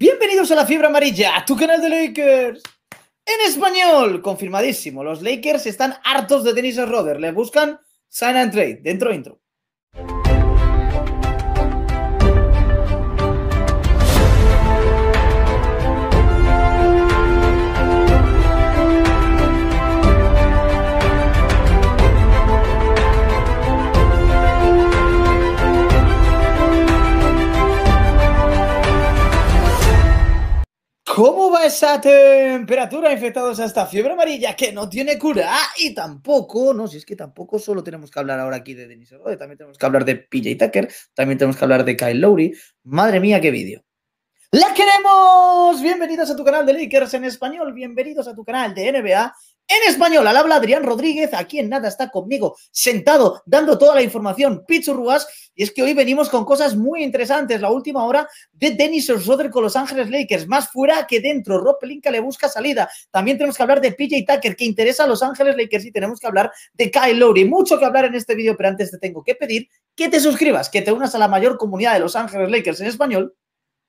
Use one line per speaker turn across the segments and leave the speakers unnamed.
Bienvenidos a la fiebre amarilla, a tu canal de Lakers. En español, confirmadísimo. Los Lakers están hartos de Dennis Roder. Le buscan sign and trade. Dentro intro. ¿Cómo va esa temperatura infectados esta fiebre amarilla que no tiene cura? Ah, y tampoco, no, si es que tampoco solo tenemos que hablar ahora aquí de Denis Rodríguez, también tenemos que hablar de PJ Tucker, también tenemos que hablar de Kyle Lowry. Madre mía, qué vídeo. ¡La queremos! Bienvenidos a tu canal de Lakers en español, bienvenidos a tu canal de NBA en español. Al habla Adrián Rodríguez, aquí en nada está conmigo, sentado, dando toda la información, pichurruas. Y es que hoy venimos con cosas muy interesantes. La última hora de Dennis Schroeder con Los Ángeles Lakers, más fuera que dentro. Rob Pelinka le busca salida. También tenemos que hablar de PJ Tucker, que interesa a Los Ángeles Lakers. Y tenemos que hablar de Kyle Lowry. Mucho que hablar en este vídeo, pero antes te tengo que pedir que te suscribas, que te unas a la mayor comunidad de Los Ángeles Lakers en español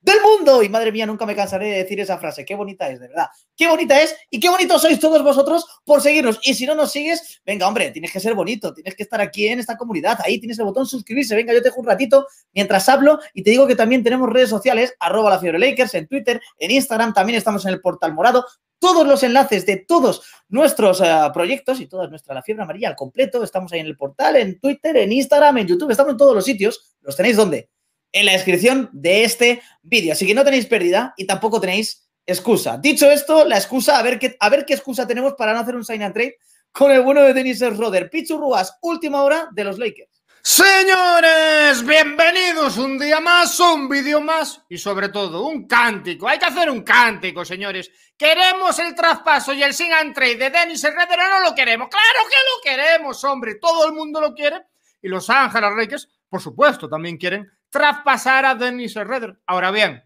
del mundo. Y madre mía, nunca me cansaré de decir esa frase. Qué bonita es, de verdad. Qué bonita es y qué bonitos sois todos vosotros por seguirnos. Y si no nos sigues, venga, hombre, tienes que ser bonito, tienes que estar aquí en esta comunidad. Ahí tienes el botón suscribirse. Venga, yo te dejo un ratito mientras hablo y te digo que también tenemos redes sociales, arroba la fiebre Lakers en Twitter, en Instagram, también estamos en el portal morado. Todos los enlaces de todos nuestros eh, proyectos y toda nuestra La Fiebre Amarilla al completo. Estamos ahí en el portal, en Twitter, en Instagram, en YouTube. Estamos en todos los sitios. ¿Los tenéis dónde? en la descripción de este vídeo. Así que no tenéis pérdida y tampoco tenéis excusa. Dicho esto, la excusa, a ver qué, a ver qué excusa tenemos para no hacer un sign and trade con el bueno de Dennis Roder. Pichu Ruas, última hora de los Lakers. Señores, bienvenidos un día más, un vídeo más y sobre todo
un cántico. Hay que hacer un cántico, señores. ¿Queremos el traspaso y el sign and trade de Dennis Roder! o no lo queremos? ¡Claro que lo queremos, hombre! Todo el mundo lo quiere y Los Ángeles Lakers, por supuesto, también quieren traspasar a Dennis Redder. Ahora bien,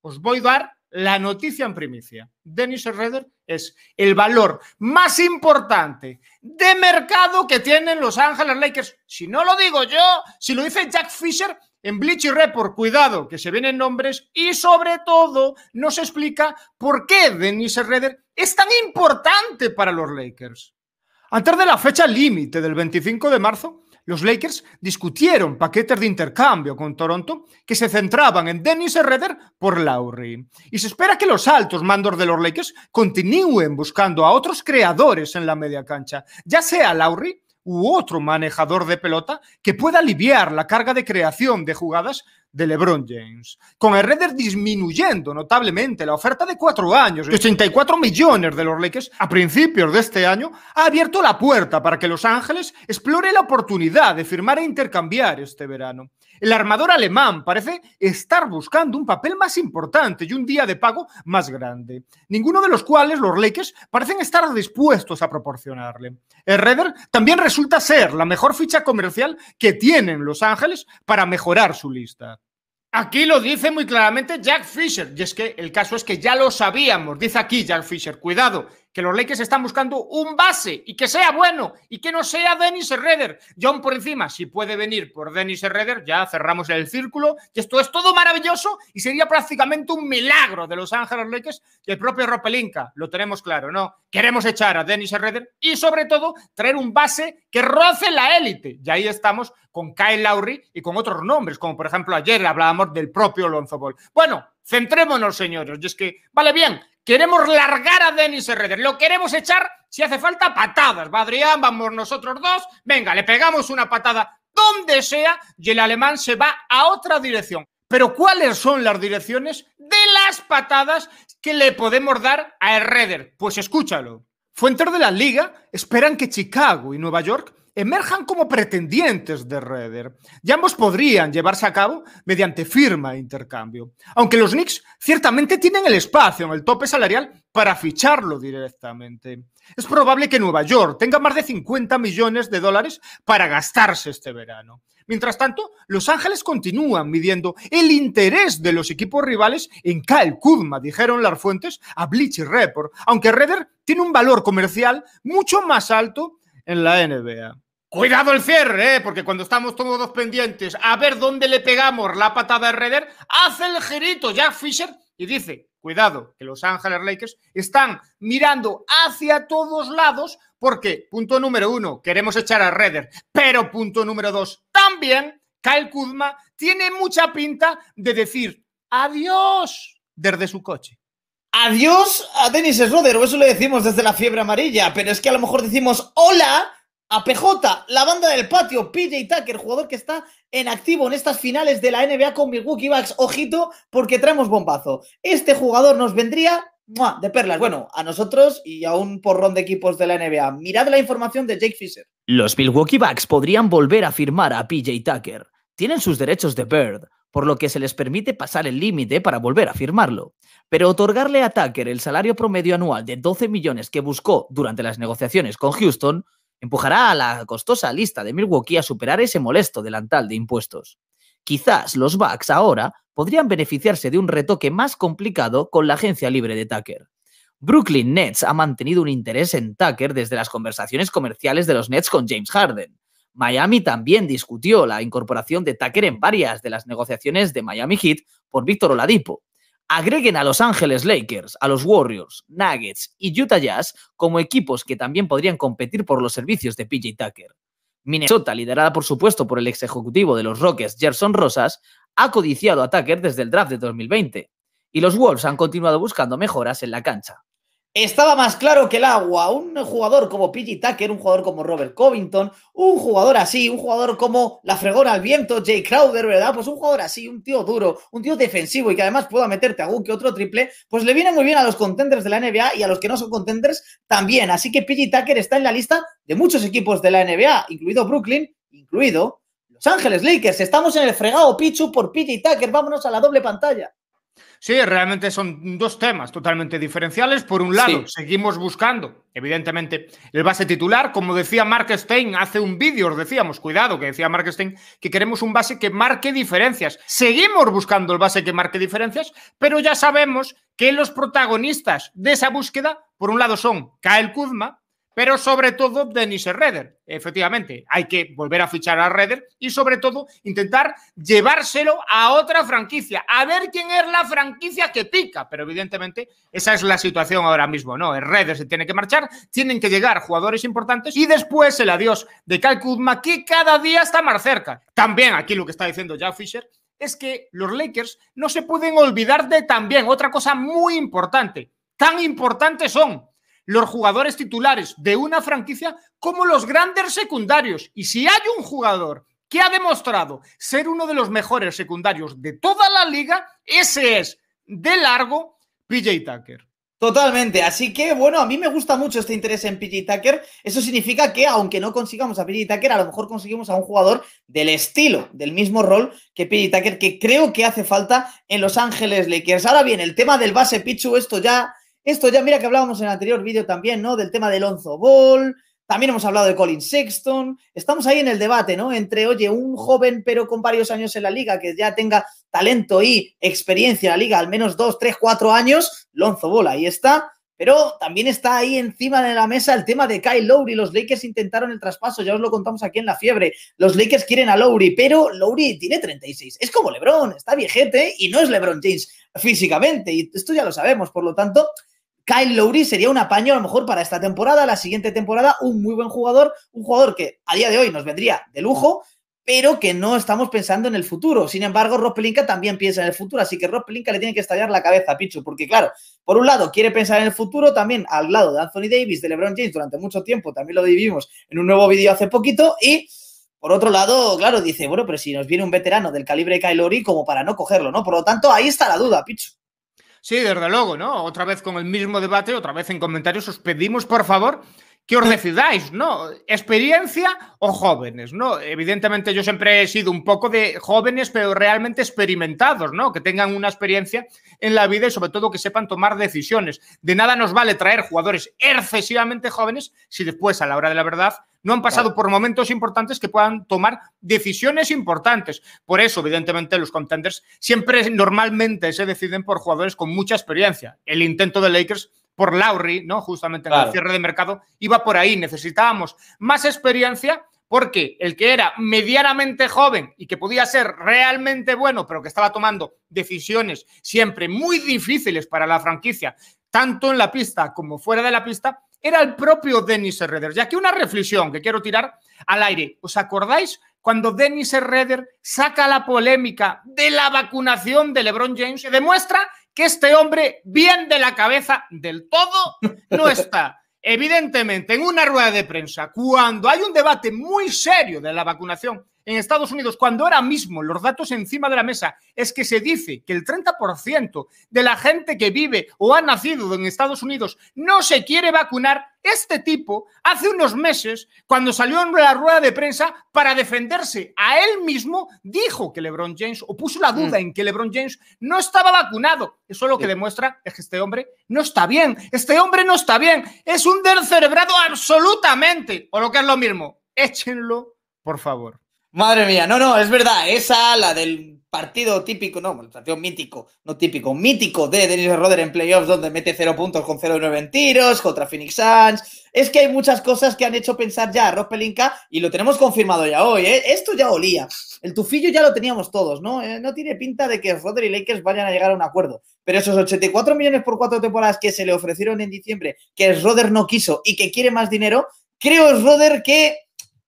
os voy a dar la noticia en primicia. Dennis Redder es el valor más importante de mercado que tienen Los Ángeles Lakers. Si no lo digo yo, si lo dice Jack Fisher en Bleacher Report, cuidado, que se vienen nombres y sobre todo nos explica por qué Dennis Redder es tan importante para los Lakers. Antes de la fecha límite del 25 de marzo, los Lakers discutieron paquetes de intercambio con Toronto que se centraban en Dennis Redder por Lowry. Y se espera que los altos mandos de los Lakers continúen buscando a otros creadores en la media cancha, ya sea Lowry u otro manejador de pelota que pueda aliviar la carga de creación de jugadas de LeBron James, con el Redder disminuyendo notablemente la oferta de cuatro años, 84 millones de los Lakers a principios de este año, ha abierto la puerta para que Los Ángeles explore la oportunidad de firmar e intercambiar este verano. El armador alemán parece estar buscando un papel más importante y un día de pago más grande, ninguno de los cuales los Lakers parecen estar dispuestos a proporcionarle. El Redder también resulta ser la mejor ficha comercial que tienen Los Ángeles para mejorar su lista. Aquí lo dice muy claramente Jack Fisher, y es que el caso es que ya lo sabíamos, dice aquí Jack Fisher, cuidado, que los Lakers están buscando un base y que sea bueno y que no sea Dennis Redder. John por encima, si puede venir por Dennis Redder, ya cerramos el círculo. Y esto es todo maravilloso y sería prácticamente un milagro de Los Ángeles Lakers y el propio Ropelinka. Lo tenemos claro, ¿no? Queremos echar a Dennis Redder y sobre todo traer un base que roce la élite. Y ahí estamos con Kyle Lowry y con otros nombres, como por ejemplo ayer hablábamos del propio Lonzo Ball. Bueno, Centrémonos, señores. Y es que, vale, bien, Queremos largar a Dennis Herreder. Lo queremos echar, si hace falta, patadas. Va Adrián, vamos nosotros dos. Venga, le pegamos una patada donde sea y el alemán se va a otra dirección. Pero ¿cuáles son las direcciones de las patadas que le podemos dar a Herreder? Pues escúchalo. Fuentes de la liga esperan que Chicago y Nueva York emerjan como pretendientes de Redder y ambos podrían llevarse a cabo mediante firma e intercambio. Aunque los Knicks ciertamente tienen el espacio en el tope salarial para ficharlo directamente. Es probable que Nueva York tenga más de 50 millones de dólares para gastarse este verano. Mientras tanto, Los Ángeles continúan midiendo el interés de los equipos rivales en Kyle Kuzma, dijeron las fuentes a y Report, aunque Redder tiene un valor comercial mucho más alto en la NBA. Cuidado el cierre, ¿eh? porque cuando estamos todos pendientes a ver dónde le pegamos la patada a Redder, hace el jerito Jack Fisher y dice, cuidado, que los Ángeles Lakers están mirando hacia todos lados porque, punto número uno, queremos echar a Redder, pero punto número dos, también Kyle Kuzma tiene mucha pinta de decir adiós
desde su coche. Adiós a Dennis Schroeder, o eso le decimos desde la fiebre amarilla, pero es que a lo mejor decimos hola a PJ, la banda del patio, PJ Tucker, jugador que está en activo en estas finales de la NBA con Milwaukee Bucks. Ojito, porque traemos bombazo. Este jugador nos vendría de perlas. Bueno, a nosotros y a un porrón de equipos de la NBA. Mirad la información de Jake Fisher.
Los Milwaukee Bucks podrían volver a firmar a PJ Tucker. Tienen sus derechos de Bird, por lo que se les permite pasar el límite para volver a firmarlo. Pero otorgarle a Tucker el salario promedio anual de 12 millones que buscó durante las negociaciones con Houston empujará a la costosa lista de Milwaukee a superar ese molesto delantal de impuestos. Quizás los Bucks ahora podrían beneficiarse de un retoque más complicado con la agencia libre de Tucker. Brooklyn Nets ha mantenido un interés en Tucker desde las conversaciones comerciales de los Nets con James Harden. Miami también discutió la incorporación de Tucker en varias de las negociaciones de Miami Heat por Víctor Oladipo. Agreguen a Los Ángeles Lakers, a los Warriors, Nuggets y Utah Jazz como equipos que también podrían competir por los servicios de PJ Tucker. Minnesota, liderada por supuesto por el ex ejecutivo de los Rockets, Gerson Rosas, ha codiciado a Tucker desde el draft de 2020, y los Wolves han continuado buscando mejoras en la cancha. Estaba más claro que el
agua. Un jugador como Pidgey Tucker, un jugador como Robert Covington, un jugador así, un jugador como la fregona al viento, Jay Crowder, ¿verdad? Pues un jugador así, un tío duro, un tío defensivo y que además pueda meterte algún que otro triple, pues le viene muy bien a los contenders de la NBA y a los que no son contenders también. Así que Pidgey Tucker está en la lista de muchos equipos de la NBA, incluido Brooklyn, incluido Los Ángeles Lakers. Estamos en el fregado Pichu por Pidgey Tucker. Vámonos a la doble pantalla. Sí,
realmente son dos temas totalmente diferenciales. Por un lado, seguimos buscando, evidentemente, el base titular. Como decía Mark Stein hace un vídeo, os decíamos, cuidado, que decía Mark Stein, que queremos un base que marque diferencias. Seguimos buscando el base que marque diferencias, pero ya sabemos que los protagonistas de esa búsqueda, por un lado, son Kael Kuzma, pero sobre todo Dennis Redder, efectivamente, hay que volver a fichar a Redder y sobre todo intentar llevárselo a otra franquicia, a ver quién es la franquicia que pica, pero evidentemente esa es la situación ahora mismo, ¿no? Redder se tiene que marchar, tienen que llegar jugadores importantes y después el adiós de Kyle Kuzma, que cada día está más cerca. También aquí lo que está diciendo Jack Fisher es que los Lakers no se pueden olvidar de también otra cosa muy importante, tan importantes son los jugadores titulares de una franquicia como los grandes secundarios. Y si hay un jugador que ha demostrado ser uno de los mejores secundarios de toda la liga, ese es de largo
PJ Tucker. Totalmente, así que bueno, a mí me gusta mucho este interés en PJ Tucker. Eso significa que aunque no consigamos a PJ Tucker, a lo mejor conseguimos a un jugador del estilo, del mismo rol que PJ Tucker, que creo que hace falta en Los Ángeles Lakers. Ahora bien, el tema del base Pichu, esto ya esto ya, mira que hablábamos en el anterior vídeo también, ¿no? Del tema del Lonzo Ball, también hemos hablado de Colin Sexton. Estamos ahí en el debate, ¿no? Entre, oye, un joven pero con varios años en la liga, que ya tenga talento y experiencia en la liga, al menos dos, tres, cuatro años, Lonzo Ball, ahí está. Pero también está ahí encima de la mesa el tema de Kyle Lowry. Los Lakers intentaron el traspaso, ya os lo contamos aquí en La Fiebre. Los Lakers quieren a Lowry, pero Lowry tiene 36. Es como LeBron, está viejete y no es LeBron James físicamente. Y esto ya lo sabemos, por lo tanto, Kyle Lowry sería un apaño a lo mejor para esta temporada, la siguiente temporada, un muy buen jugador, un jugador que a día de hoy nos vendría de lujo, pero que no estamos pensando en el futuro. Sin embargo, Rob Pelinka también piensa en el futuro, así que Rob Pelinka le tiene que estallar la cabeza a Pichu, porque claro, por un lado quiere pensar en el futuro, también al lado de Anthony Davis, de LeBron James durante mucho tiempo, también lo vivimos en un nuevo vídeo hace poquito, y por otro lado, claro, dice, bueno, pero si nos viene un veterano del calibre de Kyle Lowry, como para no cogerlo, ¿no? Por lo tanto, ahí está la duda, Pichu.
Sí, desde luego, ¿no? Otra vez con el mismo debate, otra vez en comentarios. Os pedimos, por favor, que os decidáis, ¿no? ¿Experiencia o jóvenes, no? Evidentemente yo siempre he sido un poco de jóvenes, pero realmente experimentados, ¿no? Que tengan una experiencia en la vida y sobre todo que sepan tomar decisiones. De nada nos vale traer jugadores excesivamente jóvenes si después, a la hora de la verdad, no han pasado por momentos importantes que puedan tomar decisiones importantes. Por eso, evidentemente, los contenders siempre normalmente se deciden por jugadores con mucha experiencia. El intento de Lakers por Lowry, ¿no? Justamente en el cierre de mercado, iba por ahí. Necesitábamos más experiencia porque el que era medianamente joven y que podía ser realmente bueno, pero que estaba tomando decisiones siempre muy difíciles para la franquicia, tanto en la pista como fuera de la pista, era el propio Dennis Herreder. Y aquí una reflexión que quiero tirar al aire. ¿Os acordáis cuando Dennis Herreder saca la polémica de la vacunación de LeBron James, se demuestra que este hombre, bien de la cabeza del todo, no está. Evidentemente, en una rueda de prensa, cuando hay un debate muy serio de la vacunación en Estados Unidos, cuando ahora mismo los datos encima de la mesa es que se dice que el 30% de la gente que vive o ha nacido en Estados Unidos no se quiere vacunar, este tipo hace unos meses, cuando salió en la rueda de prensa para defenderse a él mismo, dijo que LeBron James, o puso la duda mm. en que LeBron James no estaba vacunado. Eso lo que demuestra es que este hombre no está bien. Este hombre no está bien. Es un descerebrado
absolutamente. O lo que es lo mismo, échenlo, por favor. Madre mía, no, no, es verdad, esa, la del partido típico, no, el partido mítico, no típico, mítico de Dennis Roder en playoffs, donde mete 0 puntos con 0-9 en tiros contra Phoenix Suns. Es que hay muchas cosas que han hecho pensar ya a y lo tenemos confirmado ya hoy. ¿eh? Esto ya olía. El tufillo ya lo teníamos todos, ¿no? Eh, no tiene pinta de que Roder y Lakers vayan a llegar a un acuerdo. Pero esos 84 millones por cuatro temporadas que se le ofrecieron en diciembre, que Roder no quiso y que quiere más dinero, creo, Roder, que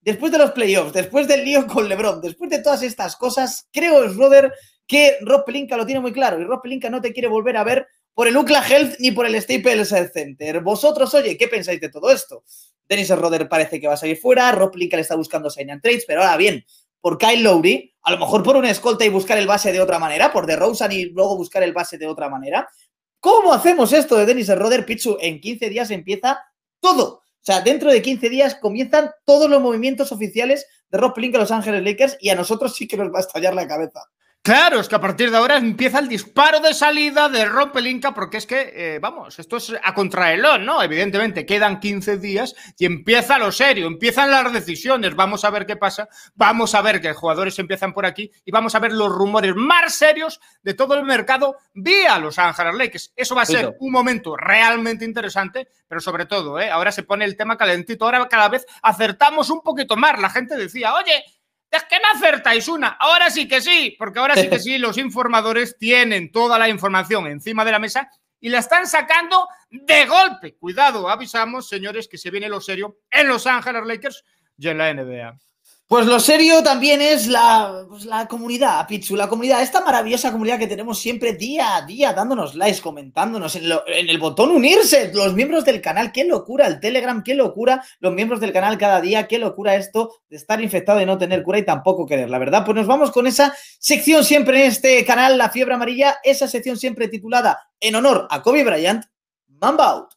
después de los playoffs, después del lío con LeBron, después de todas estas cosas, creo, Schroeder, que Rob Pelinka lo tiene muy claro y Rob Pelinka no te quiere volver a ver por el UCLA Health ni por el Staples Center. Vosotros, oye, ¿qué pensáis de todo esto? Dennis Roder parece que va a salir fuera, Rob Pelinka le está buscando sign trades, pero ahora bien, por Kyle Lowry, a lo mejor por una escolta y buscar el base de otra manera, por DeRozan y luego buscar el base de otra manera. ¿Cómo hacemos esto de Dennis Roder, Pichu? En 15 días empieza todo. O sea, dentro de 15 días comienzan todos los movimientos oficiales de Rob Link a Los Ángeles Lakers y a nosotros sí que nos va a estallar la cabeza.
Claro, es que a partir de ahora empieza el disparo de salida de Inca, porque es que, eh, vamos, esto es a contraelón, ¿no? Evidentemente, quedan 15 días y empieza lo serio, empiezan las decisiones, vamos a ver qué pasa, vamos a ver que jugadores empiezan por aquí y vamos a ver los rumores más serios de todo el mercado vía Los Ángeles Lakes. Eso va a ser un momento realmente interesante, pero sobre todo, ¿eh? ahora se pone el tema calentito, ahora cada vez acertamos un poquito más. La gente decía, oye, es que no acertáis una. Ahora sí que sí, porque ahora sí que sí, los informadores tienen toda la información encima de la mesa y la están sacando de golpe. Cuidado, avisamos, señores, que se viene lo serio en Los Ángeles Lakers y en la NBA.
Pues lo serio también es pues la, comunidad, Pichu, la comunidad, esta maravillosa comunidad que tenemos siempre día a día, dándonos likes, comentándonos en, el botón unirse, los miembros del canal, qué locura, el Telegram, qué locura, los miembros del canal cada día, qué locura esto de estar infectado y no tener cura y tampoco querer, la verdad. Pues nos vamos con esa sección siempre en este canal, La Fiebre Amarilla, esa sección siempre titulada en honor a Kobe Bryant, Mamba Out.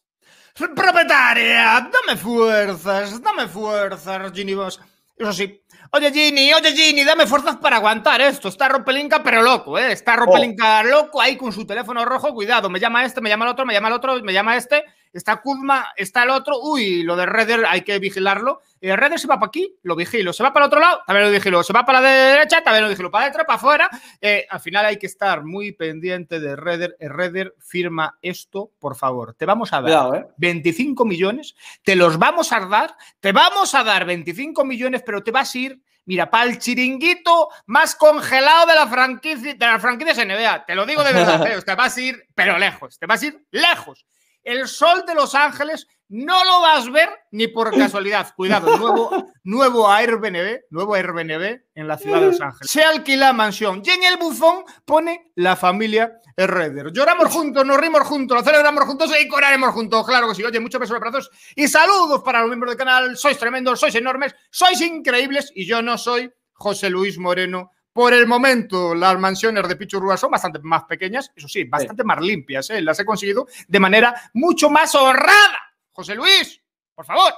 Propietaria, dame
fuerzas, dame fuerzas, Boss... Eso sí. Oye, Gini, oye, Gini, dame fuerzas para aguantar esto. Está Ropelinka, pero loco, ¿eh? Está oh. Ropelinka loco ahí con su teléfono rojo. Cuidado, me llama este, me llama el otro, me llama el otro, me llama este. Está Kuzma, está el otro. Uy, lo de Redder hay que vigilarlo el Redder se va para aquí, lo vigilo. Se va para el otro lado, también lo vigilo. Se va para la derecha, también lo vigilo. Para dentro, para afuera. Eh, al final hay que estar muy pendiente de Redder. Eh, Redder firma esto, por favor. Te vamos a dar 25 eh. millones, te los vamos a dar, te vamos a dar 25 millones, pero te vas a ir mira, para el chiringuito más congelado de la franquicia de la franquicia NBA. Te lo digo de verdad, te vas a ir, pero lejos, te vas a ir lejos el sol de Los Ángeles no lo vas a ver ni por casualidad. Cuidado, nuevo, nuevo Airbnb, nuevo Airbnb en la ciudad de Los Ángeles. Se alquila mansión y en el bufón pone la familia Redder. Lloramos juntos, nos rimos juntos, lo celebramos juntos y coraremos juntos. Claro que sí. Oye, muchos besos, abrazos y saludos para los miembros del canal. Sois tremendos, sois enormes, sois increíbles y yo no soy José Luis Moreno por el momento, las mansiones de Pichurrua son bastante más pequeñas, eso sí, bastante más limpias. ¿eh? Las he conseguido de manera mucho más ahorrada. José Luis, por favor.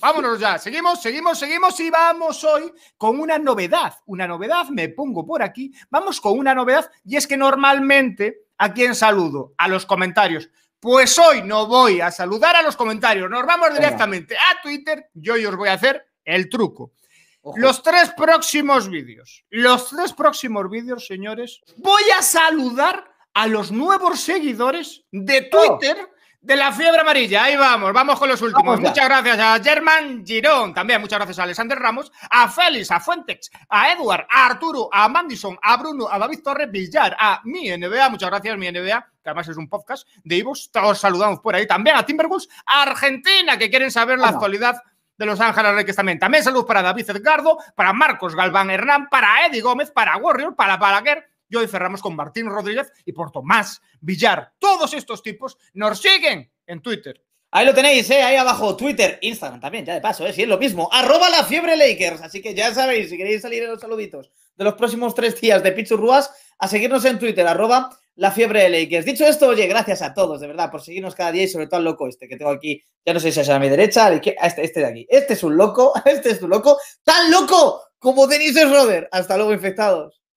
Vámonos ya, seguimos, seguimos, seguimos y vamos hoy con una novedad. Una novedad, me pongo por aquí, vamos con una novedad y es que normalmente, ¿a quien saludo? A los comentarios. Pues hoy no voy a saludar a los comentarios, nos vamos directamente a Twitter, yo hoy os voy a hacer el truco. Los tres próximos vídeos, los tres próximos vídeos, señores, voy a saludar a los nuevos seguidores de oh. Twitter. de la fiebre amarilla. Ahí vamos, vamos con los últimos. Muchas gracias a Germán Girón, también muchas gracias a Alexander Ramos, a Félix, a Fuentex, a Edward, a Arturo, a Mandison, a Bruno, a David Torres Villar, a mi NBA, muchas gracias, mi NBA, que además es un podcast de todos Os saludamos por ahí. También a Timberwolves, a Argentina, que quieren saber la actualidad de Los Ángeles Reyes también. También salud para David Edgardo, para Marcos Galván Hernán, para Eddie Gómez, para Warrior, para Balaguer, y hoy cerramos con Martín Rodríguez y por Tomás
Villar. Todos estos tipos nos siguen en Twitter. Ahí lo tenéis, eh, ahí abajo, Twitter, Instagram también, ya de paso, eh, si es lo mismo, arroba la fiebre Lakers. Así que ya sabéis, si queréis salir en los saluditos de los próximos tres días de Pichurruas, a seguirnos en Twitter, arroba la fiebre de Lakers. Dicho esto, oye, gracias a todos, de verdad, por seguirnos cada día y sobre todo al loco este que tengo aquí. Ya no sé si es a mi derecha, a este, este de aquí. Este es un loco, este es un loco, tan loco como denise Roder! Hasta luego, infectados.